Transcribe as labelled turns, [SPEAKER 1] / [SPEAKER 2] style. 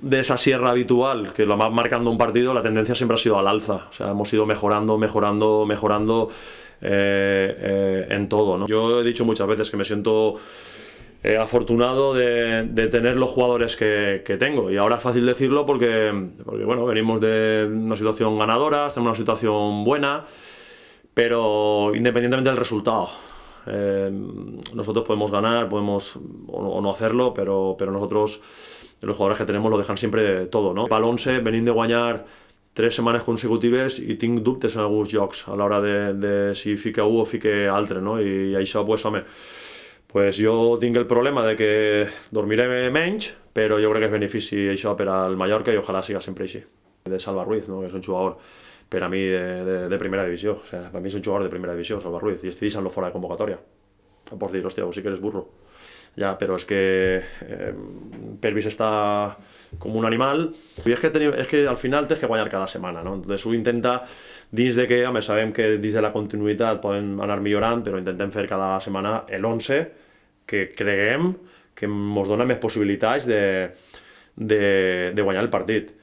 [SPEAKER 1] de esa sierra habitual, que lo más marcando un partido, la tendencia siempre ha sido al alza. O sea, hemos ido mejorando, mejorando, mejorando eh, eh, en todo. ¿no? Yo he dicho muchas veces que me siento eh, afortunado de, tener los jugadores que, que, tengo. Y ahora es fácil decirlo porque, porque bueno, venimos de una situación ganadora, estamos en una situación buena, pero independientemente del resultado. Em, nosotros podemos ganar, podemos o no hacerlo, pero, pero nosotros, los jugadores que tenemos, lo dejan siempre todo. ¿no? Para de guañar tres semanas consecutivas y ting dubtes en algunos jocs a la hora de si fique u o fique altre, no? Y això, pues, mí. pues yo tengo el problema de que dormiré menos, pero yo creo que es benefici eso per al Mallorca y ojalá siga siempre así. de Salva Ruiz, ¿no? que es un jugador per a mi de, de, de primera divisió. O sea, per mi és un jugador de primera divisió, Salva Ruiz, i estic deixant-lo fora de convocatòria. Em ah, pots dir, hòstia, vos sí que eres burro. Ja, però és que eh, Pervis està com un animal i és que, teniu, és que al final tens que guanyar cada setmana, no? Entonces ho intenta dins de que, a sabem que dins de la continuïtat poden anar millorant, però intentem fer cada setmana el 11 que creguem que ens dona més possibilitats de, de, de guanyar el partit